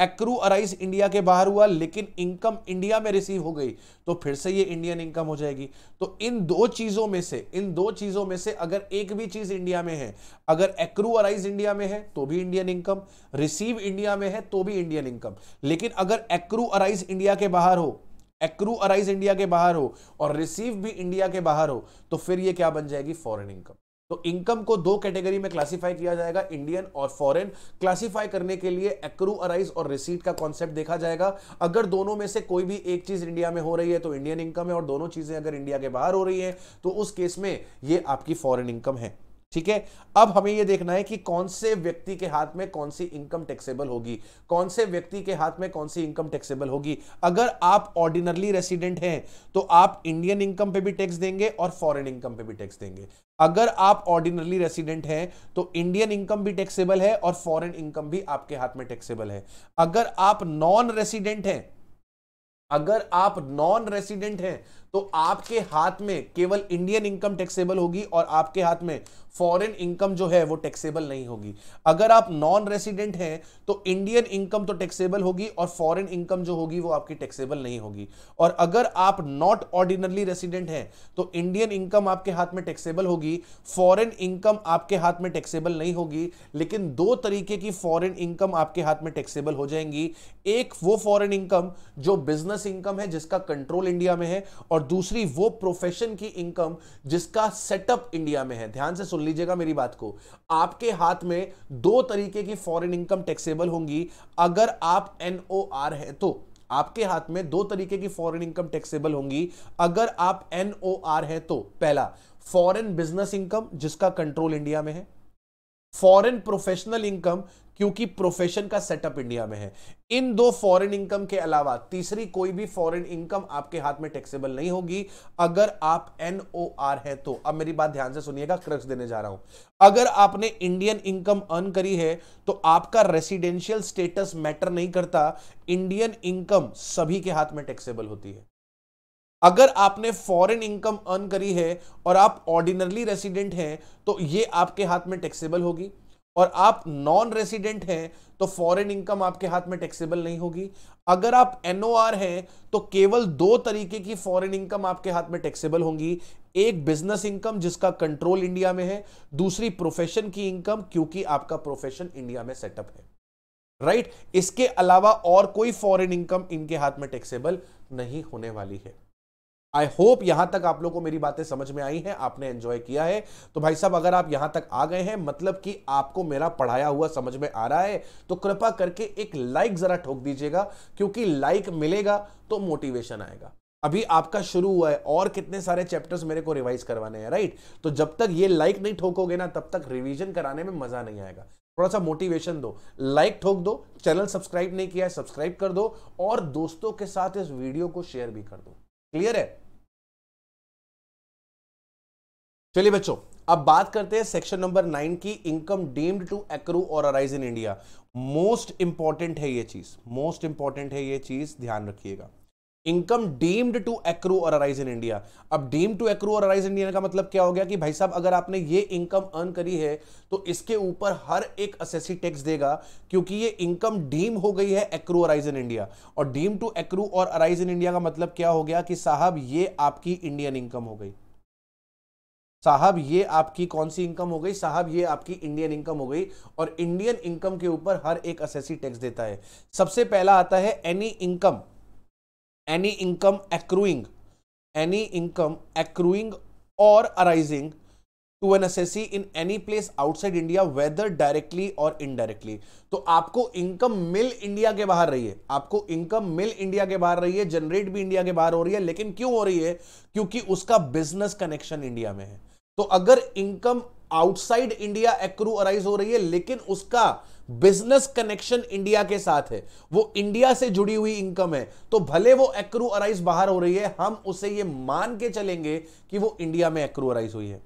एक्रू अराइज इंडिया के बाहर हुआ लेकिन इनकम इंडिया में रिसीव हो गई तो फिर से ये इंडियन इनकम हो जाएगी तो इन दो चीजों में से इन दो चीजों में से अगर एक भी चीज इंडिया में है अगर एक्रू अराइज इंडिया में है तो भी इंडियन इनकम रिसीव इंडिया में है तो भी इंडियन इनकम लेकिन अगर एक्रू अराइज इंडिया के बाहर हो एक्रू अराइज इंडिया के बाहर हो और रिसीव भी इंडिया के बाहर हो तो फिर ये क्या बन जाएगी फॉरेन इनकम तो इनकम को दो कैटेगरी में क्लासिफाई किया जाएगा इंडियन और फॉरेन क्लासिफाई करने के लिए एक्रू अराइज और रिसीट का कॉन्सेप्ट देखा जाएगा अगर दोनों में से कोई भी एक चीज इंडिया में हो रही है तो इंडियन इनकम है और दोनों चीजें अगर इंडिया के बाहर हो रही है तो उस केस में ये आपकी फॉरेन इनकम है ठीक है अब हमें यह देखना है कि कौन से व्यक्ति के हाथ में कौन सी इनकम टैक्सेबल होगी कौन से व्यक्ति के हाथ में कौन सी इनकम टैक्सेबल होगी अगर आप ऑर्डिनरली रेसिडेंट हैं तो आप इंडियन इनकम पे भी टैक्स देंगे और फॉरेन इनकम पे भी टैक्स देंगे अगर आप ऑर्डिनरली रेसिडेंट हैं तो इंडियन इनकम भी टैक्सेबल है और फॉरन इनकम भी आपके हाथ में टैक्सेबल है अगर आप नॉन रेसिडेंट हैं अगर आप नॉन रेसिडेंट हैं तो आपके हाथ में केवल इंडियन इनकम टैक्सेबल होगी और आपके हाथ में फॉरेन इनकम जो है वो टैक्सेबल नहीं होगी अगर आप नॉन रेसिडेंट हैं तो इंडियन इनकम तो टैक्सेबल होगी और फॉरेन इनकम जो होगी वो आपकी टैक्सेबल नहीं होगी और अगर आप नॉट ऑर्डिनरली रेसिडेंट हैं तो इंडियन इनकम आपके हाथ में टैक्सेबल होगी फॉरेन इनकम आपके हाथ में टैक्सेबल नहीं होगी लेकिन दो तरीके की फॉरेन इनकम आपके हाथ में टैक्सेबल हो जाएंगी एक वो फॉरेन इनकम जो बिजनेस इनकम है जिसका कंट्रोल इंडिया में है और और दूसरी वो प्रोफेशन की इनकम जिसका सेटअप इंडिया में है ध्यान से सुन लीजिएगा मेरी बात को आपके हाथ में दो तरीके की फॉरेन इनकम टैक्सेबल होंगी अगर आप एनओआर है तो आपके हाथ में दो तरीके की फॉरेन इनकम टैक्सेबल होंगी अगर आप एनओआर है तो पहला फॉरेन बिजनेस इनकम जिसका कंट्रोल इंडिया में है फॉरेन प्रोफेशनल इनकम क्योंकि प्रोफेशन का सेटअप इंडिया में है इन दो फॉरेन इनकम के अलावा तीसरी कोई भी फॉरेन इनकम आपके हाथ में टैक्सेबल नहीं होगी अगर आप एनओआर है तो अब मेरी बात ध्यान से सुनिएगा क्रक्स देने जा रहा हूं अगर आपने इंडियन इनकम अर्न करी है तो आपका रेसिडेंशियल स्टेटस मैटर नहीं करता इंडियन इनकम सभी के हाथ में टैक्सेबल होती है अगर आपने फॉरेन इनकम अर्न करी है और आप ऑर्डिनरली रेसिडेंट हैं तो ये आपके हाथ में टैक्सेबल होगी और आप नॉन रेसिडेंट हैं तो फॉरेन इनकम आपके हाथ में टैक्सेबल नहीं होगी अगर आप एनओआर हैं तो केवल दो तरीके की फॉरेन इनकम आपके हाथ में टैक्सेबल होंगी एक बिजनेस इनकम जिसका कंट्रोल इंडिया में है दूसरी प्रोफेशन की इनकम क्योंकि आपका प्रोफेशन इंडिया में सेटअप है राइट इसके अलावा और कोई फॉरेन इनकम इनके हाथ में टैक्सेबल नहीं होने वाली है आई होप यहां तक आप लोगों को मेरी बातें समझ में आई हैं आपने एंजॉय किया है तो भाई साहब अगर आप यहां तक आ गए हैं मतलब कि आपको मेरा पढ़ाया हुआ समझ में आ रहा है तो कृपा करके एक लाइक जरा ठोक दीजिएगा क्योंकि लाइक मिलेगा तो मोटिवेशन आएगा अभी आपका शुरू हुआ है और कितने सारे चैप्टर्स मेरे को रिवाइज करवाने हैं राइट तो जब तक ये लाइक नहीं ठोकोगे ना तब तक रिविजन कराने में मजा नहीं आएगा थोड़ा सा मोटिवेशन दो लाइक ठोक दो चैनल सब्सक्राइब नहीं किया है सब्सक्राइब कर दो और दोस्तों के साथ इस वीडियो को शेयर भी कर दो क्लियर है चलिए बच्चों अब बात करते हैं सेक्शन नंबर नाइन की इनकम डीम्ड टू एक्रू और arise in India most important है ये चीज मोस्ट इंपॉर्टेंट है ये चीज ध्यान रखिएगा इनकम डीम्ड टू एक्रू और अराइज इन इंडिया अब डीम्ड टू एक्रू और अराइज इन इंडिया का मतलब क्या हो गया कि भाई साहब अगर आपने ये इनकम अर्न करी है तो इसके ऊपर हर एक असेसी टैक्स देगा क्योंकि ये इनकम डीम हो गई है एक्रू अराइज इन इंडिया और डीम टू एक्रू और अराइज इन इंडिया का मतलब क्या हो गया कि साहब ये आपकी इंडियन इनकम हो गई साहब ये आपकी कौन सी इनकम हो गई साहब ये आपकी इंडियन इनकम हो गई और इंडियन इनकम के ऊपर हर एक असेसी टैक्स देता है सबसे पहला आता है any income any income accruing any income accruing और arising to an assessee in any place outside India whether directly और इनडायरेक्टली तो आपको इनकम मिल इंडिया के बाहर रही है आपको इनकम मिल इंडिया के बाहर रही है जनरेट भी इंडिया के बाहर हो रही है लेकिन क्यों हो रही है क्योंकि उसका बिजनेस कनेक्शन इंडिया में है तो अगर income outside India accrue arise हो रही है लेकिन उसका बिजनेस कनेक्शन इंडिया के साथ है वो इंडिया से जुड़ी हुई इनकम है तो भले वो एक्रू अराइज बाहर हो रही है हम उसे ये मान के चलेंगे कि वो इंडिया में एक्रू अराइज हुई है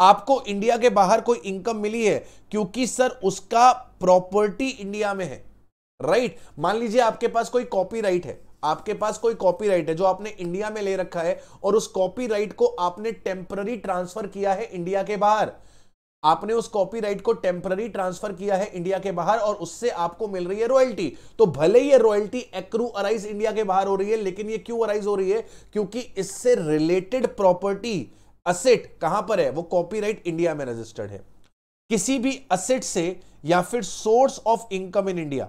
आपको इंडिया के बाहर कोई इनकम मिली है क्योंकि सर उसका प्रॉपर्टी इंडिया में है राइट मान लीजिए आपके पास कोई कॉपीराइट है आपके पास कोई कॉपीराइट है जो आपने इंडिया में ले रखा है और उस कॉपीराइट को आपने टेम्पररी ट्रांसफर किया है इंडिया के बाहर आपने उस कॉपीराइट को टेम्पररी ट्रांसफर किया है इंडिया के बाहर और उससे आपको मिल रही है रॉयल्टी तो भले ये रॉयल्टी एक्रू अराइज इंडिया के बाहर हो रही है लेकिन ये क्यों अराइज हो रही है क्योंकि इससे रिलेटेड प्रॉपर्टी असेट कहां पर है वो कॉपीराइट इंडिया में रजिस्टर्ड है किसी भी असेट से या फिर source of income in India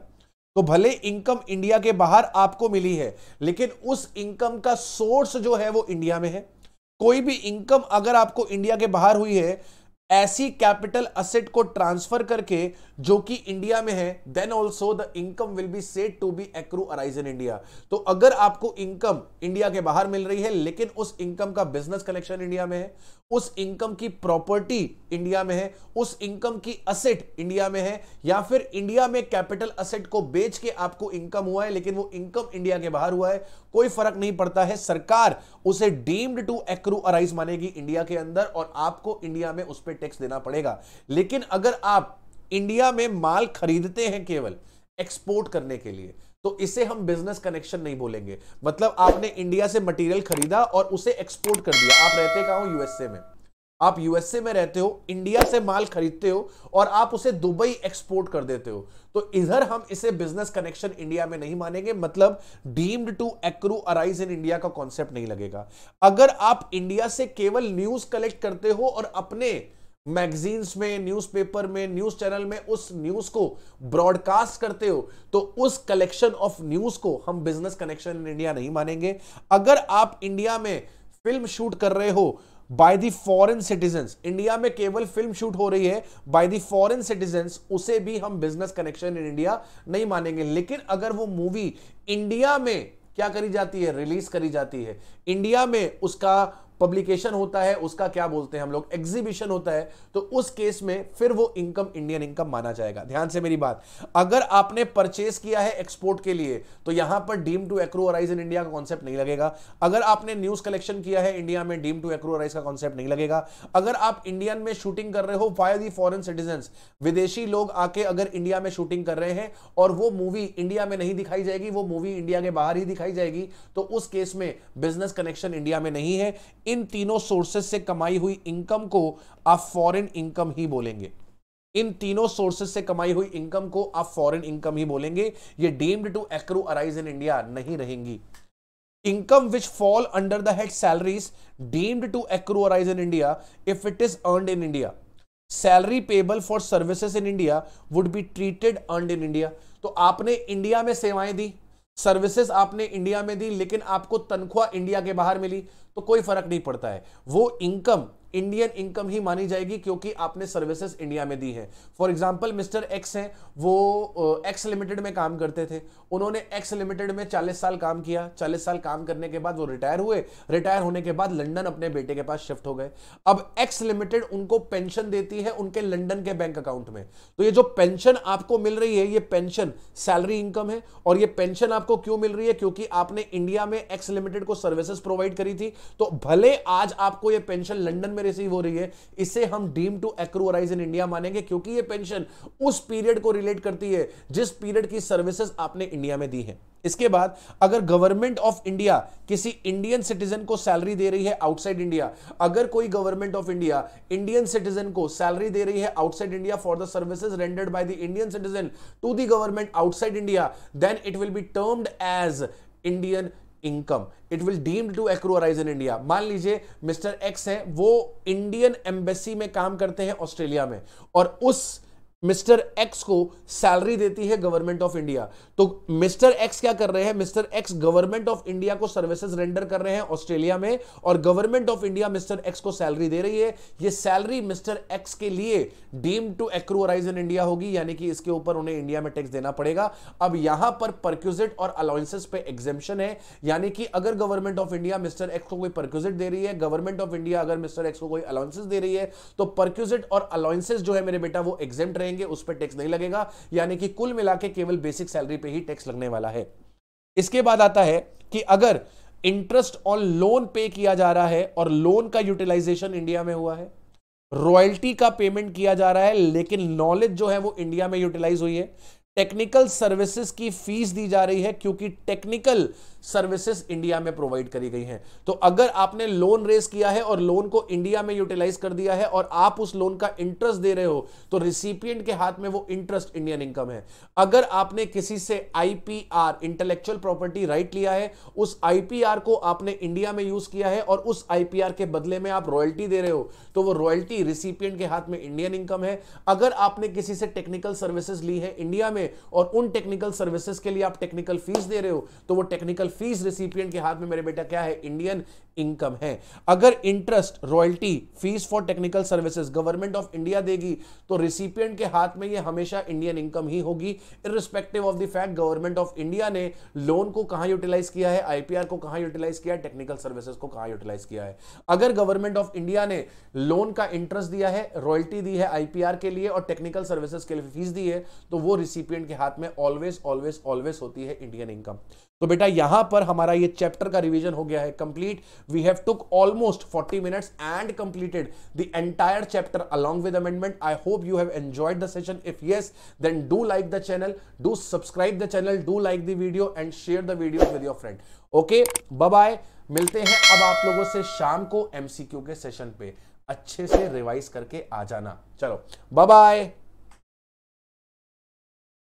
तो भले इनकम इंडिया के बाहर आपको मिली है लेकिन उस इनकम का सोर्स जो है वो इंडिया में है कोई भी इनकम अगर आपको इंडिया के बाहर हुई है ऐसी कैपिटल असेट को ट्रांसफर करके जो कि इंडिया में है then also the income will be said to be accrue arise in India तो अगर आपको इनकम इंडिया के बाहर मिल रही है लेकिन उस इनकम का बिजनेस कनेक्शन इंडिया में है उस इनकम की प्रॉपर्टी इंडिया में है उस इनकम की असेट इंडिया में है या फिर इंडिया में कैपिटल असेट को बेच के आपको इनकम हुआ है लेकिन वो इनकम इंडिया के बाहर हुआ है कोई फर्क नहीं पड़ता है सरकार उसे डीम्ड टू एक्रू अराइज मानेगी इंडिया के अंदर और आपको इंडिया में उस पर पे टैक्स देना पड़ेगा लेकिन अगर आप इंडिया में माल खरीदते हैं केवल एक्सपोर्ट करने के लिए तो इसे हम बिजनेस कनेक्शन नहीं बोलेंगे मतलब आपने इंडिया से मटेरियल खरीदा और उसे एक्सपोर्ट कर दिया आप रहते कहा हो यूएसए में आप यूएसए में रहते हो इंडिया से माल खरीदते हो और आप उसे दुबई एक्सपोर्ट कर देते हो तो इधर हम इसे बिजनेस कनेक्शन इंडिया में नहीं मानेंगे मतलब deemed to accrue arise in India का कॉन्सेप्ट नहीं लगेगा अगर आप इंडिया से केवल न्यूज कलेक्ट करते हो और अपने मैगजीन्स में न्यूज़पेपर में न्यूज़ चैनल में उस न्यूज़ को ब्रॉडकास्ट करते हो तो उस कलेक्शन ऑफ न्यूज़ को हम बिजनेस कनेक्शन इन इंडिया नहीं मानेंगे अगर आप इंडिया में फिल्म शूट कर रहे हो by the foreign citizen India में केवल फिल्म शूट हो रही है बाय दी फॉरेन सिटीजन उसे भी हम बिजनेस कनेक्शन इन इंडिया नहीं मानेंगे लेकिन अगर वो मूवी इंडिया में क्या करी जाती है रिलीज करी जाती है इंडिया में उसका पब्लिकेशन होता है उसका क्या बोलते हैं हम लोग एग्जीबिशन होता है तो उस केस में फिर वो इनकम इंडियन इनकम माना जाएगा ध्यान से मेरी बात अगर आपने परचेस किया है एक्सपोर्ट के लिए तो यहां पर deem to accrue in India का कॉन्सेप्ट नहीं लगेगा अगर आपने न्यूज कलेक्शन किया है इंडिया में डीम टू एक्रो का कॉन्सेप्ट नहीं लगेगा अगर आप इंडियन में शूटिंग कर रहे हो फायर दी फॉरन सिटीजन विदेशी लोग आके अगर इंडिया में शूटिंग कर रहे हैं और वो मूवी इंडिया में नहीं दिखाई जाएगी वो मूवी इंडिया के बाहर ही दिखाई जाएगी तो उस केस में बिजनेस कनेक्शन इंडिया में नहीं है इन तीनों सोर्सेज से कमाई हुई इनकम को आप फॉरेन इनकम ही बोलेंगे इन तीनों सोर्सेस से कमाई हुई इनकम को आप फॉरेन इनकम ही बोलेंगे ये deemed to accrue arise in India नहीं रहेंगी income which fall under the head salaries deemed to accrue arise in India if it is earn in India salary payable for services in India would be treated earn in India तो आपने India में सेवाएं the services आपने India में दी लेकिन आपको तनख्वाह India के बाहर मिली तो कोई फर्क नहीं पड़ता है वो इनकम इंडियन इनकम ही मानी जाएगी क्योंकि आपने सर्विसेज इंडिया में दी है फॉर एग्जाम्पल मिस्टर एक्स हैं वो एक्स uh, लिमिटेड में काम करते थे उन्होंने एक्स लिमिटेड में 40 साल काम किया 40 साल काम करने के बाद वो रिटायर हुए रिटायर होने के बाद लंडन अपने बेटे के पास शिफ्ट हो गए अब एक्स लिमिटेड उनको पेंशन देती है उनके लंडन के बैंक अकाउंट में तो ये जो पेंशन आपको मिल रही है ये पेंशन सैलरी इनकम है और ये पेंशन आपको क्यों मिल रही है क्योंकि आपने इंडिया में एक्स लिमिटेड को सर्विसेज प्रोवाइड करी थी तो भले आज आपको ये पेंशन लंडन में रिसीव हो रही है इसे हम deem to accrue arise in India मानेंगे क्योंकि ये पेंशन उस पीरियड को रिलेट करती है जिस पीरियड की सर्विसेज आपने इंडिया में दी है इसके बाद अगर गवर्नमेंट ऑफ इंडिया किसी इंडियन सिटीजन को सैलरी दे रही है आउटसाइड इंडिया अगर कोई government of India Indian citizen को सैलरी दे रही है outside India for the services rendered by the Indian citizen to the government outside India then it will be termed as Indian income it will deemed to accrue arise in India मान लीजिए mister x है वो Indian embassy में काम करते हैं Australia में और उस मिस्टर एक्स को सैलरी देती है गवर्नमेंट ऑफ इंडिया तो मिस्टर एक्स क्या कर रहे हैं mister X government of India को सर्विसेज रेंडर कर रहे हैं ऑस्ट्रेलिया में और government of India mister X को सैलरी दे रही है ये सैलरी मिस्टर एक्स के लिए deem to accrue arise in India होगी यानी कि इसके ऊपर उन्हें इंडिया में टैक्स देना पड़ेगा अब यहां पर परक्यूजिट और अलाउंसेस पे एग्जेपन है यानी कि अगर government of India mister X को कोई परक्यूजिट दे रही है गवर्नमेंट ऑफ इंडिया अगर मिस्टर एक्स को कोई अलाउंसेस दे रही है तो परक्यूजिट और अलाउंसेस जो है मेरे बेटा वो एग्जेम्प्ट रहेंगे देंगे उस पर टैक्स नहीं लगेगा यानी कि कुल मिला के केवल बेसिक सैलरी पे ही टैक्स लगने वाला है इसके बाद आता है कि अगर इंटरेस्ट ऑन लोन पे किया जा रहा है और लोन का यूटिलाइजेशन इंडिया में हुआ है रॉयल्टी का पेमेंट किया जा रहा है लेकिन नॉलेज जो है वो इंडिया में यूटिलाइज हुई है टेक्निकल सर्विसेज की फीस दी जा रही है क्योंकि टेक्निकल सर्विसेज इंडिया में प्रोवाइड करी गई हैं तो अगर आपने लोन रेस किया है और लोन को इंडिया में यूटिलाइज कर दिया है और आप उस लोन का इंटरेस्ट दे रहे हो तो रिसिपियंट के हाथ में वो इंटरेस्ट इंडियन इनकम है अगर आपने किसी से आईपीआर इंटेलेक्चुअल प्रॉपर्टी राइट लिया है उस आईपीआर को आपने इंडिया में यूज किया है और उस आईपीआर के बदले में आप रॉयल्टी दे रहे हो तो वो रॉयल्टी रिसिपियंट के हाथ में इंडियन इनकम है अगर आपने किसी से टेक्निकल सर्विसेज ली है इंडिया में और उन टेक्निकल सर्विसेज के लिए आप टेक्निकल फीस दे रहे हो तो वो टेक्निकल फीस रिसिपियंट के हाथ में मेरे बेटा क्या है इंडियन इनकम है अगर interest royalty fees for technical services government of India देगी तो रिसिपियंट के हाथ में ये हमेशा इंडियन इनकम ही होगी irrespective of the fact government of India ने लोन को कहां यूटिलाइज किया है आईपीआर को कहां यूटिलाइज किया है टेक्निकल सर्विसेज को कहां यूटिलाइज किया है अगर गवर्नमेंट ऑफ इंडिया ने लोन का इंटरेस्ट दिया है रॉयल्टी दी है आईपीआर के लिए और टेक्निकल सर्विसेज के लिए फीस दी है तो वो रिसिपियंट के हाथ में ऑलवेज ऑलवेज ऑलवेज होती है इंडियन इनकम तो बेटा यहां पर हमारा ये चैप्टर का रिवीजन हो गया है complete we have took almost 40 minutes and completed the entire chapter along with amendment I hope you have enjoyed the session if yes then do like the channel do subscribe the channel do like the video and share the video with your friend okay bye मिलते हैं अब आप लोगों से शाम को MCQ के session पे अच्छे से रिवाइज करके आ जाना चलो बाय बाय